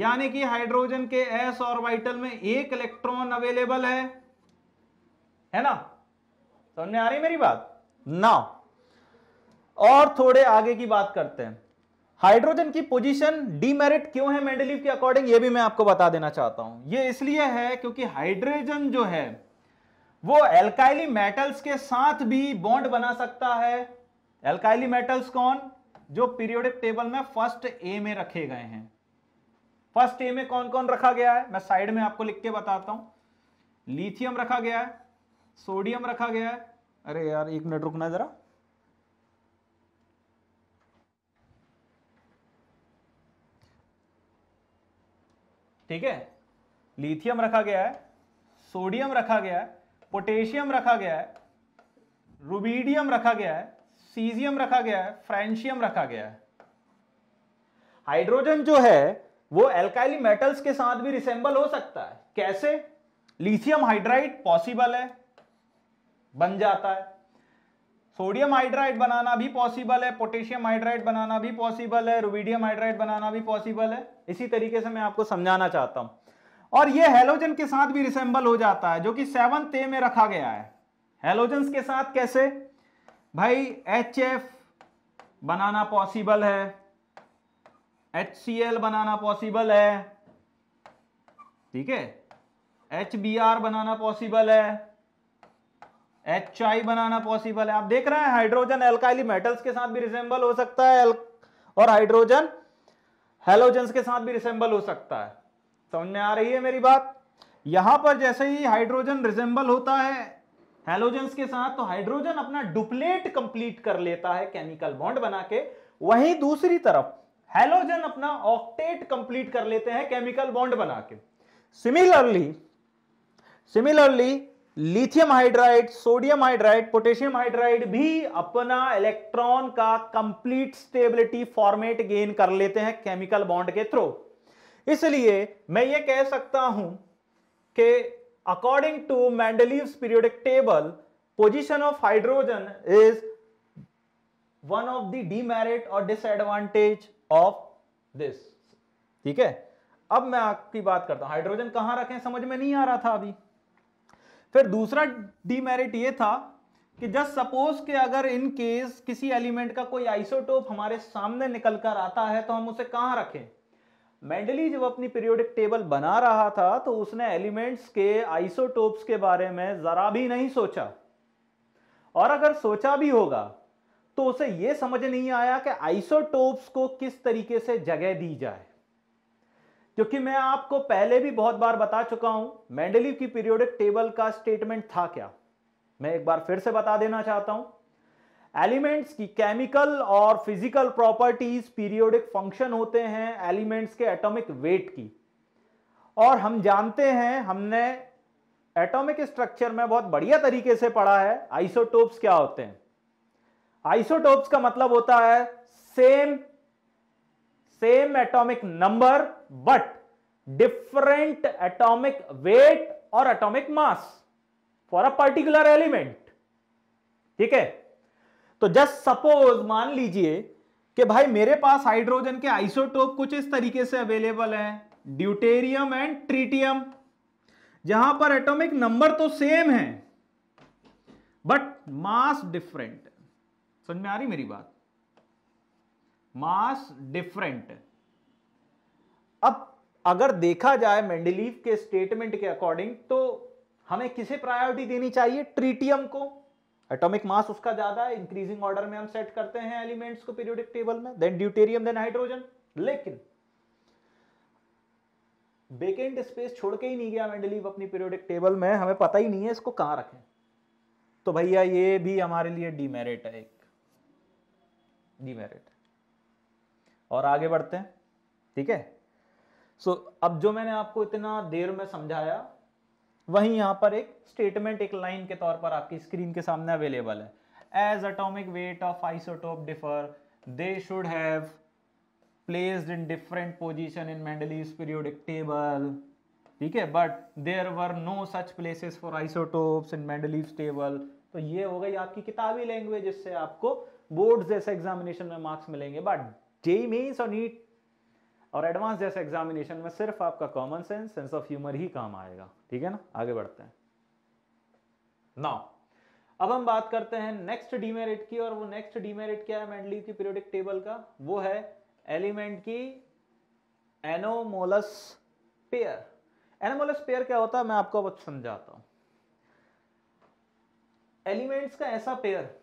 Speaker 1: यानी कि हाइड्रोजन के एस ऑर्बिटल में एक इलेक्ट्रॉन अवेलेबल है है ना समझ आ रही मेरी बात ना और थोड़े आगे की बात करते हैं हाइड्रोजन की पोजीशन डीमेरिट क्यों है मेंडलीव के अकॉर्डिंग ये भी मैं आपको बता देना चाहता हूं ये इसलिए है क्योंकि हाइड्रोजन जो है वो एल्काइली मेटल्स के साथ भी बॉन्ड बना सकता है एल्काइली मेटल्स कौन जो पीरियोडिक टेबल में फर्स्ट ए में रखे गए हैं फर्स्ट ए में कौन कौन रखा गया है मैं साइड में आपको लिख के बताता हूं लिथियम रखा गया है सोडियम रखा गया है अरे यार एक मिनट रुकना जरा ठीक है लिथियम रखा गया है सोडियम रखा गया है पोटेशियम रखा गया है रूबीडियम रखा गया है सीजियम रखा गया है फ्रेंशियम रखा गया है हाइड्रोजन जो है वो एल्काइली मेटल्स के साथ भी रिसेंबल हो सकता है कैसे लिथियम हाइड्राइड पॉसिबल है बन जाता है सोडियम हाइड्राइड बनाना भी पॉसिबल है पोटेशियम हाइड्राइड बनाना भी पॉसिबल है रुबीडियम हाइड्राइड बनाना भी पॉसिबल है इसी तरीके से मैं आपको समझाना चाहता हूं और ये हेलोजन के साथ भी रिसेंबल हो जाता है जो कि सेवन ए में रखा गया है हेलोजन के साथ कैसे भाई एच एफ बनाना पॉसिबल है एच सी एल बनाना पॉसिबल है ठीक है एच बी आर बनाना पॉसिबल है एच आई बनाना पॉसिबल है आप देख रहे हैं हाइड्रोजन एल्काइली मेटल्स के साथ भी रिसेंबल हो सकता है और हाइड्रोजन हेलोजन के साथ भी रिसेंबल हो सकता है समझ में आ रही है मेरी बात यहां पर जैसे ही हाइड्रोजन रिजेंबल होता है हेलोजन के साथ तो हाइड्रोजन अपना डुप्लेट कंप्लीट कर लेता है केमिकल बॉन्ड बना के वहीं दूसरी तरफ हेलोजन अपना ऑक्टेट कंप्लीट कर लेते हैं केमिकल बॉन्ड बना के similarly similarly lithium hydride sodium hydride potassium hydride भी अपना इलेक्ट्रॉन का कंप्लीट स्टेबिलिटी फॉर्मेट गेन कर लेते हैं केमिकल बॉन्ड के थ्रू इसलिए मैं ये कह सकता हूं कि according to Mendeleev periodic table position of hydrogen is one of the demerit और डिसएडवांटेज ऑफ दिस ठीक है अब मैं आपकी बात करता हूं हाइड्रोजन कहां रखें समझ में नहीं आ रहा था अभी फिर दूसरा डीमेरिट ये था कि जस्ट सपोज के अगर इन केस किसी एलिमेंट का कोई आइसोटोप हमारे सामने निकल कर आता है तो हम उसे कहां रखें मेंडली जब अपनी पीरियोडिक टेबल बना रहा था तो उसने एलिमेंट्स के आइसोटोप्स के बारे में जरा भी नहीं सोचा और अगर सोचा भी होगा तो उसे यह समझ नहीं आया कि आइसोटोप्स को किस तरीके से जगह दी जाए क्योंकि मैं आपको पहले भी बहुत बार बता चुका हूं मेंडली की पीरियोडिक टेबल का स्टेटमेंट था क्या मैं एक बार फिर से बता देना चाहता हूं एलिमेंट्स की केमिकल और फिजिकल प्रॉपर्टीज पीरियोडिक फंक्शन होते हैं एलिमेंट्स के एटॉमिक वेट की और हम जानते हैं हमने एटॉमिक स्ट्रक्चर में बहुत बढ़िया तरीके से पढ़ा है आइसोटोप्स क्या होते हैं आइसोटोप्स का मतलब होता है same same atomic number but different atomic weight और atomic mass for a particular element ठीक है तो जस्ट सपोज मान लीजिए कि भाई मेरे पास हाइड्रोजन के आइसोटोप कुछ इस तरीके से अवेलेबल है ड्यूटेरियम एंड ट्रीटियम जहां पर एटॉमिक नंबर तो सेम है बट मास डिफरेंट समझ में आ रही मेरी बात मास डिफरेंट अब अगर देखा जाए मेंडलीव के स्टेटमेंट के अकॉर्डिंग तो हमें किसे प्रायोरिटी देनी चाहिए ट्रीटियम को एटॉमिक मास उसका ज्यादा है इंक्रीजिंग ऑर्डर में हम सेट करते हैं एलिमेंट्स को पीरियोडिक टेबल में देन ड्यूटेरियम देन हाइड्रोजन लेकिन वेकेंट स्पेस छोड़ के ही नहीं गया मेंडलीव अपनी पीरियोडिक टेबल में हमें पता ही नहीं है इसको कहां रखें तो भैया ये भी हमारे लिए डीमेरिट है एक डीमेरिट और आगे बढ़ते हैं ठीक है सो so, अब जो मैंने आपको इतना देर में समझाया वहीं यहां पर एक स्टेटमेंट एक लाइन के तौर पर आपकी स्क्रीन के सामने अवेलेबल है as atomic weight of isotope differ they should have placed in different position in Mendeleev's periodic table. ठीक है but there were no such places for isotopes in Mendeleev's table तो ये हो गई आपकी किताबी लैंग्वेज जिससे आपको बोर्ड जैसे एग्जामिनेशन में मार्क्स मिलेंगे बट जेई मेन्स और नीट और एडवांस जैसे एग्जामिनेशन में सिर्फ आपका common sense sense of humour ही काम आएगा ठीक है ना आगे बढ़ते हैं नौ अब हम बात करते हैं नेक्स्ट डीमेरिट की और वो नेक्स्ट डीमेरिट क्या है मेंडली की पीरियोडिक टेबल का वो है एलिमेंट की एनोमोलस पेयर एनोमोलस पेयर क्या होता है मैं आपको अब समझाता हूं एलिमेंट्स का ऐसा पेयर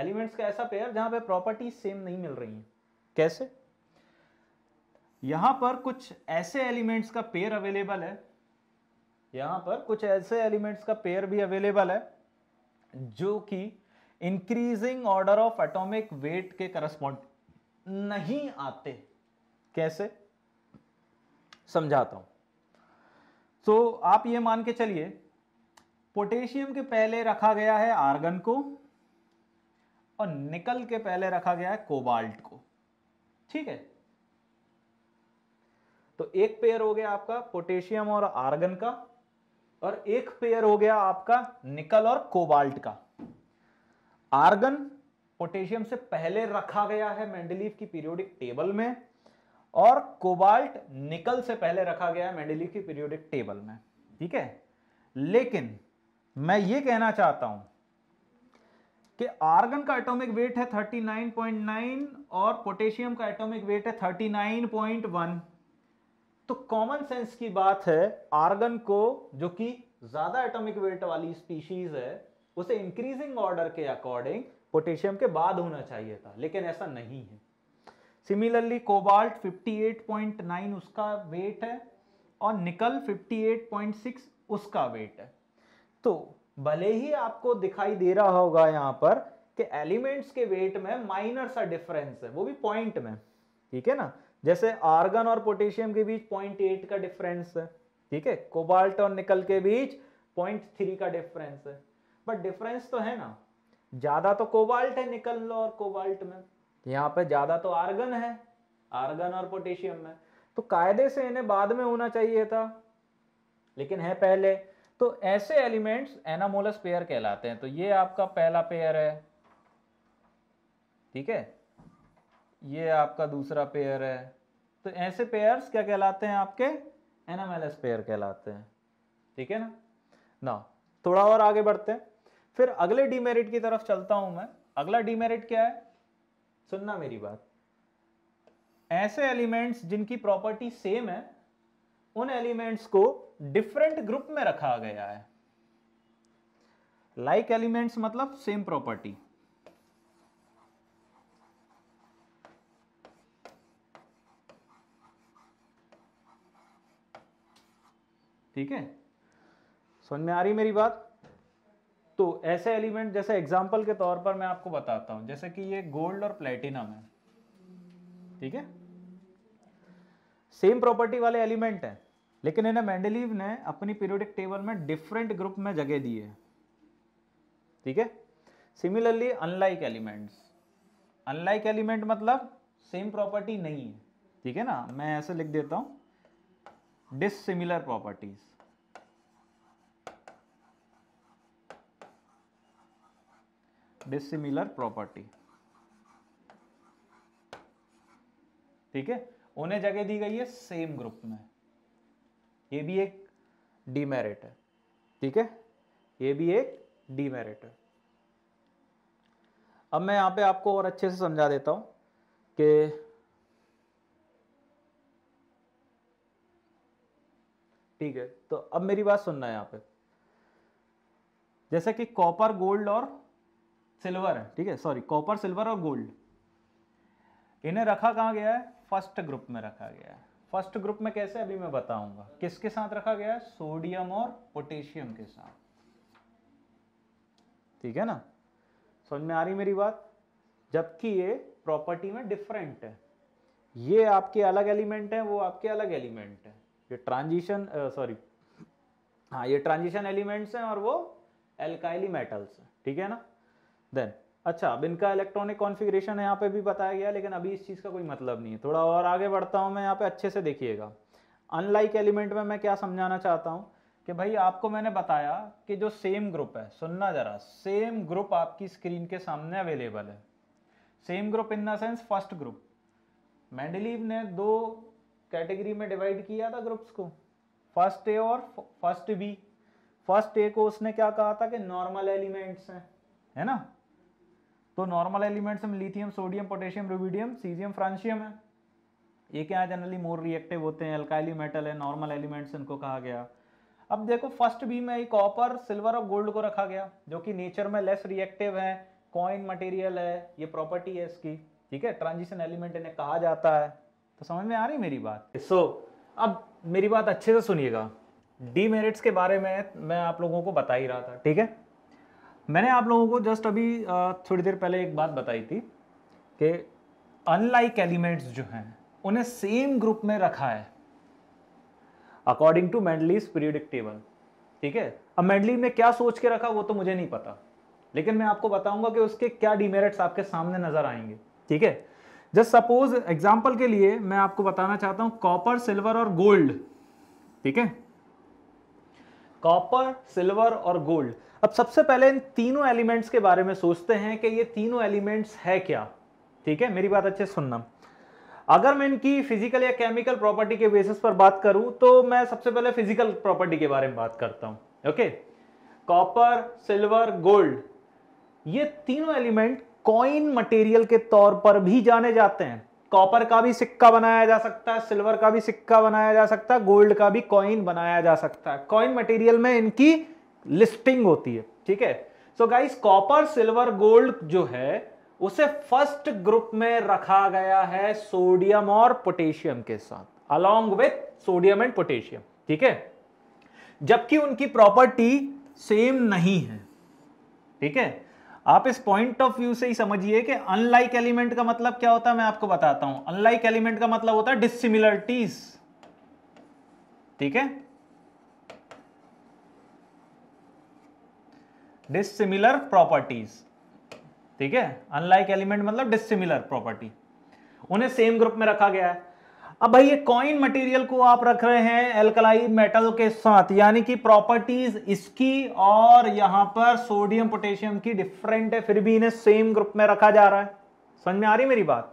Speaker 1: एलिमेंट्स का ऐसा पेयर जहां पे प्रॉपर्टी सेम नहीं मिल रही है कैसे यहां पर कुछ ऐसे एलिमेंट्स का पेयर अवेलेबल है यहां पर कुछ ऐसे एलिमेंट्स का पेयर भी अवेलेबल है जो कि increasing order of atomic weight के करस्पॉन्ड नहीं आते कैसे समझाता हूं तो आप ये मान के चलिए पोटेशियम के पहले रखा गया है आर्गन को और निकल के पहले रखा गया है कोबाल्ट को ठीक है तो एक पेयर हो गया आपका पोटेशियम और आर्गन का और एक पेयर हो गया आपका निकल और कोबाल्ट का आर्गन पोटेशियम से पहले रखा गया है मेंडलीव की पीरियोडिक टेबल में और कोबाल्ट निकल से पहले रखा गया है मेंडलीव की पीरियोडिक टेबल में ठीक है लेकिन मैं ये कहना चाहता हूं कि आर्गन का एटॉमिक वेट है 39.9 और पोटेशियम का एटॉमिक वेट है 39.1 तो कॉमन सेंस की बात है आर्गन को जो कि ज्यादा एटॉमिक वेट वाली स्पीशीज है उसे इंक्रीजिंग ऑर्डर के अकॉर्डिंग पोटेशियम के बाद होना चाहिए था लेकिन ऐसा नहीं है सिमिलरली कोबाल्ट 58.9 उसका वेट है और निकल 58.6 उसका वेट है तो भले ही आपको दिखाई दे रहा होगा यहां पर कि एलिमेंट्स के वेट में माइनर सा डिफरेंस है वो भी पॉइंट में ठीक है ना जैसे आर्गन और पोटेशियम के बीच 0.8 का डिफरेंस है ठीक है कोबाल्ट और निकल के बीच 0.3 का डिफरेंस है बट डिफरेंस तो है ना ज्यादा तो कोबाल्ट है निकल लो और कोबाल्ट में यहाँ पे ज्यादा तो आर्गन है आर्गन और पोटेशियम में तो कायदे से इन्हें बाद में होना चाहिए था लेकिन है पहले तो ऐसे एलिमेंट्स एनामोलस पेयर कहलाते हैं तो ये आपका पहला पेयर है ठीक है ये आपका दूसरा पेयर है तो ऐसे पेयर्स क्या कहलाते हैं आपके एनएमएलएस पेयर कहलाते हैं ठीक है ना ना थोड़ा और आगे बढ़ते हैं फिर अगले डीमेरिट की तरफ चलता हूं मैं अगला डीमेरिट क्या है सुनना मेरी बात ऐसे एलिमेंट्स जिनकी प्रॉपर्टी सेम है उन एलिमेंट्स को डिफरेंट ग्रुप में रखा गया है लाइक like एलिमेंट्स मतलब सेम प्रॉपर्टी ठीक है समझ में आ रही मेरी बात तो ऐसे एलिमेंट जैसे एग्जाम्पल के तौर पर मैं आपको बताता हूं जैसे कि ये गोल्ड और प्लेटिनम है ठीक है सेम प्रॉपर्टी वाले एलिमेंट है लेकिन इन्हें मैंडलीव ने अपनी पीरियोडिक टेबल में डिफरेंट ग्रुप में जगह दी है ठीक है similarly unlike elements unlike element मतलब सेम प्रॉपर्टी नहीं है ठीक है ना मैं ऐसे लिख देता हूं dissimilar properties. dissimilar property ठीक है उन्हें जगह दी गई है सेम ग्रुप में ये भी एक डिमेरिट है ठीक है ये भी एक डिमेरिट है अब मैं यहां पे आपको और अच्छे से समझा देता हूं कि ठीक है तो अब मेरी बात सुनना है यहाँ पे जैसा कि कॉपर गोल्ड और सिल्वर है ठीक है सॉरी कॉपर सिल्वर और गोल्ड इन्हें रखा कहाँ गया है फर्स्ट ग्रुप में रखा गया है फर्स्ट ग्रुप में कैसे अभी मैं बताऊंगा किसके साथ रखा गया है सोडियम और पोटेशियम के साथ ठीक है ना समझ में आ रही मेरी बात जबकि ये प्रॉपर्टी में डिफरेंट है ये आपके अलग एलिमेंट है वो आपके अलग एलिमेंट है ये ट्रांजिशन सॉरी हाँ ये ट्रांजिशन एलिमेंट्स हैं और वो एल्काइली मेटल्स हैं ठीक है ना देन अच्छा अब इनका इलेक्ट्रॉनिक कॉन्फ़िगरेशन यहाँ पे भी बताया गया लेकिन अभी इस चीज़ का कोई मतलब नहीं है थोड़ा और आगे बढ़ता हूँ मैं यहाँ पे अच्छे से देखिएगा अनलाइक एलिमेंट में मैं क्या समझाना चाहता हूँ कि भाई आपको मैंने बताया कि जो सेम ग्रुप है सुनना ज़रा सेम ग्रुप आपकी स्क्रीन के सामने अवेलेबल है same group in the sense first group Mendeleev ने दो कैटेगरी में डिवाइड किया था ग्रुप्स को फर्स्ट ए और फर्स्ट बी फर्स्ट ए को उसने क्या कहा था कि नॉर्मल एलिमेंट्स हैं है ना तो नॉर्मल एलिमेंट्स में lithium sodium potassium rubidium caesium francium है ये क्या जनरली मोर रिएक्टिव होते हैं अल्काइली मेटल है नॉर्मल एलिमेंट्स इनको कहा गया अब देखो फर्स्ट बी में कॉपर सिल्वर और गोल्ड को रखा गया जो कि नेचर में लेस रिएक्टिव है कॉइन मटेरियल है ये प्रॉपर्टी है इसकी ठीक है ट्रांजिशन एलिमेंट इन्हें कहा जाता है तो समझ में आ रही मेरी बात सो so, अब मेरी बात अच्छे से सुनिएगा डीमेरिट्स के बारे में मैं आप लोगों को बता ही रहा था ठीक है मैंने आप लोगों को जस्ट अभी थोड़ी देर पहले एक बात बताई थी कि अनलाइक एलिमेंट्स जो हैं उन्हें सेम ग्रुप में रखा है according to Mendeleev's periodic table ठीक है अब मेंडली ने क्या सोच के रखा वो तो मुझे नहीं पता लेकिन मैं आपको बताऊंगा कि उसके क्या डिमेरिट्स आपके सामने नजर आएंगे ठीक है जस्ट सपोज एग्जाम्पल के लिए मैं आपको बताना चाहता हूं कॉपर सिल्वर और गोल्ड ठीक है कॉपर सिल्वर और गोल्ड अब सबसे पहले इन तीनों एलिमेंट्स के बारे में सोचते हैं कि ये तीनों एलिमेंट्स है क्या ठीक है मेरी बात अच्छे सुनना अगर मैं इनकी फिजिकल या केमिकल प्रॉपर्टी के बेसिस पर बात करूं तो मैं सबसे पहले फिजिकल प्रॉपर्टी के बारे में बात करता हूं ओके कॉपर सिल्वर गोल्ड ये तीनों एलिमेंट कॉइन मटेरियल के तौर पर भी जाने जाते हैं कॉपर का भी सिक्का बनाया जा सकता है सिल्वर का भी सिक्का बनाया जा सकता है गोल्ड का भी कॉइन बनाया जा सकता है कॉइन मटेरियल में इनकी लिस्टिंग होती है ठीक है so guys copper silver gold जो है उसे फर्स्ट ग्रुप में रखा गया है सोडियम और पोटेशियम के साथ along with sodium and potassium ठीक है जबकि उनकी प्रॉपर्टी सेम नहीं है ठीक है आप इस पॉइंट ऑफ व्यू से ही समझिए कि अनलाइक एलिमेंट का मतलब क्या होता है मैं आपको बताता हूं अनलाइक एलिमेंट का मतलब होता है डिसिमिलरिटीज ठीक है डिसिमिलर प्रॉपर्टीज ठीक है अनलाइक एलिमेंट मतलब डिसिमिलर प्रॉपर्टी उन्हें सेम ग्रुप में रखा गया है अब भाई ये कॉइन मटेरियल को आप रख रहे हैं एल्कलाई मेटल के साथ यानी कि प्रॉपर्टीज इसकी और यहां पर सोडियम पोटेशियम की डिफरेंट है फिर भी इन्हें सेम ग्रुप में रखा जा रहा है समझ में आ रही मेरी बात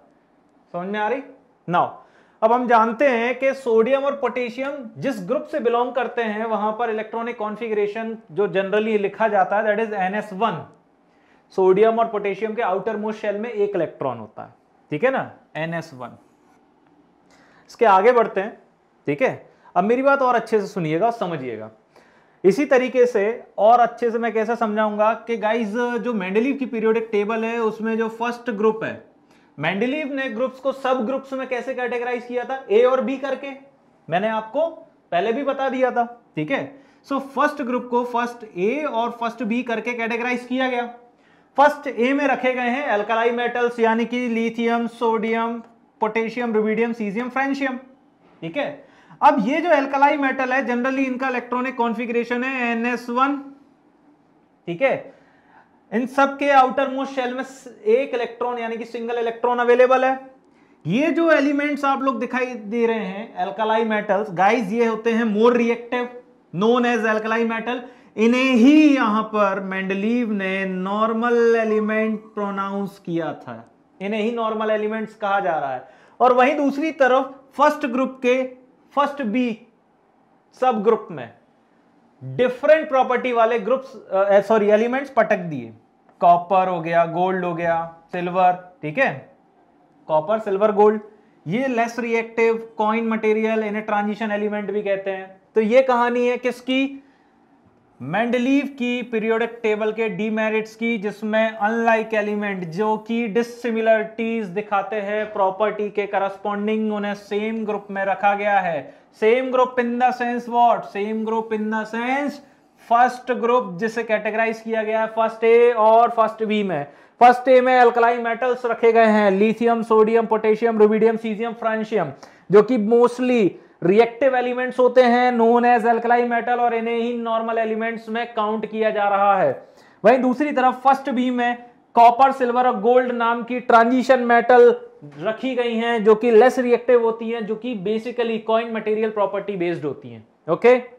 Speaker 1: समझ में आ रही नाउ अब हम जानते हैं कि सोडियम और पोटेशियम जिस ग्रुप से बिलोंग करते हैं वहां पर इलेक्ट्रॉनिक कॉन्फिग्रेशन जो जनरली लिखा जाता है दैट इज एन सोडियम और पोटेशियम के आउटर मोस्ट शेल में एक इलेक्ट्रॉन होता है ठीक है ना एन इसके आगे बढ़ते हैं ठीक है अब मेरी बात और अच्छे से सुनिएगा और समझिएगा इसी तरीके से और अच्छे से मैं कैसे समझाऊंगा कि गाइज जो मैंडलीव की पीरियोडिक टेबल है उसमें जो फर्स्ट ग्रुप है मैंडलीव ने ग्रुप्स को सब ग्रुप्स में कैसे कैटेगराइज किया था ए और बी करके मैंने आपको पहले भी बता दिया था ठीक है सो फर्स्ट ग्रुप को फर्स्ट ए और फर्स्ट बी करके कैटेगराइज किया गया फर्स्ट ए में रखे गए हैं एल्कलाई मेटल्स यानी कि lithium sodium potassium rubidium caesium francium ठीक है अब ये जो एल्कलाई मेटल है जनरली इनका इलेक्ट्रॉनिक कॉन्फिग्रेशन है एन एस वन ठीक है इन सब के आउटर मोस्ट शेल में एक इलेक्ट्रॉन यानी कि सिंगल इलेक्ट्रॉन अवेलेबल है ये जो एलिमेंट्स आप लोग दिखाई दे रहे हैं एल्कलाई मेटल्स गाइस ये होते हैं more reactive known as alkali metal इन्हें ही यहां पर मेंडलीव ने नॉर्मल एलिमेंट प्रोनाउंस किया था इन्हें ही नॉर्मल एलिमेंट्स कहा जा रहा है और वहीं दूसरी तरफ फर्स्ट ग्रुप के फर्स्ट बी सब ग्रुप में डिफरेंट प्रॉपर्टी वाले ग्रुप्स सॉरी एलिमेंट्स पटक दिए कॉपर हो गया गोल्ड हो गया सिल्वर ठीक है कॉपर सिल्वर गोल्ड ये लेस रिएक्टिव कॉइन मटेरियल इन्हें ट्रांजिशन एलिमेंट भी कहते हैं तो ये कहानी है किसकी मेंडलीव की पीरियोडिक टेबल के डीमेरिट्स की जिसमें अनलाइक एलिमेंट जो कि डिसिमिलरिटीज दिखाते हैं प्रॉपर्टी के करस्पॉन्डिंग उन्हें सेम ग्रुप में रखा गया है same group in the sense what same group in the sense first group जिसे कैटेगराइज किया गया है फर्स्ट ए और फर्स्ट बी में फर्स्ट ए में अल्कलाई मेटल्स रखे गए हैं lithium sodium potassium rubidium caesium francium जो कि मोस्टली रिएक्टिव एलिमेंट्स होते हैं नोन एज एल्कलाई मेटल और इन्हें ही नॉर्मल एलिमेंट्स में काउंट किया जा रहा है वहीं दूसरी तरफ फर्स्ट बी में कॉपर सिल्वर और गोल्ड नाम की ट्रांजिशन मेटल रखी गई हैं जो कि लेस रिएक्टिव होती हैं जो कि basically coin material property based होती हैं ओके okay?